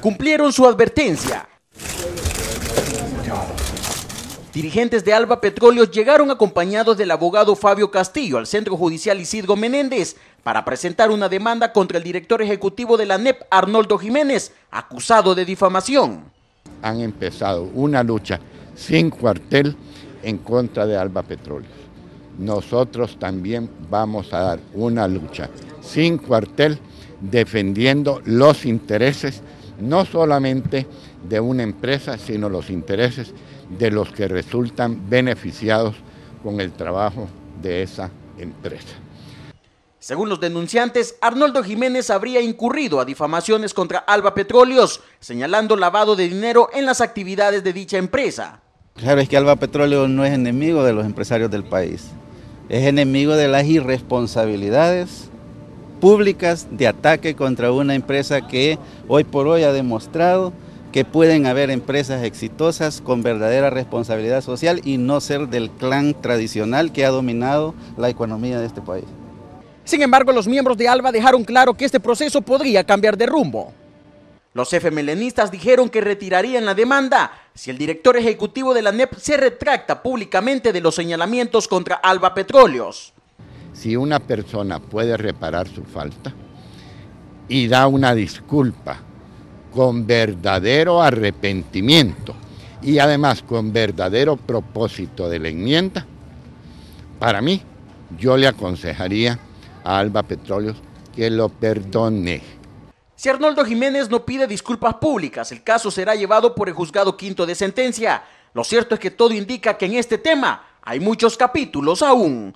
Cumplieron su advertencia. Dirigentes de Alba Petróleos llegaron acompañados del abogado Fabio Castillo al Centro Judicial Isidro Menéndez para presentar una demanda contra el director ejecutivo de la NEP, Arnoldo Jiménez, acusado de difamación. Han empezado una lucha sin cuartel en contra de Alba Petróleos. Nosotros también vamos a dar una lucha sin cuartel defendiendo los intereses no solamente de una empresa, sino los intereses de los que resultan beneficiados con el trabajo de esa empresa. Según los denunciantes, Arnoldo Jiménez habría incurrido a difamaciones contra Alba Petróleos, señalando lavado de dinero en las actividades de dicha empresa. Sabes que Alba Petróleos no es enemigo de los empresarios del país, es enemigo de las irresponsabilidades públicas de ataque contra una empresa que hoy por hoy ha demostrado que pueden haber empresas exitosas con verdadera responsabilidad social y no ser del clan tradicional que ha dominado la economía de este país. Sin embargo, los miembros de ALBA dejaron claro que este proceso podría cambiar de rumbo. Los FMLNistas dijeron que retirarían la demanda si el director ejecutivo de la NEP se retracta públicamente de los señalamientos contra Alba Petróleos si una persona puede reparar su falta y da una disculpa con verdadero arrepentimiento y además con verdadero propósito de la enmienda, para mí yo le aconsejaría a Alba Petróleos que lo perdone. Si Arnoldo Jiménez no pide disculpas públicas, el caso será llevado por el juzgado quinto de sentencia. Lo cierto es que todo indica que en este tema hay muchos capítulos aún.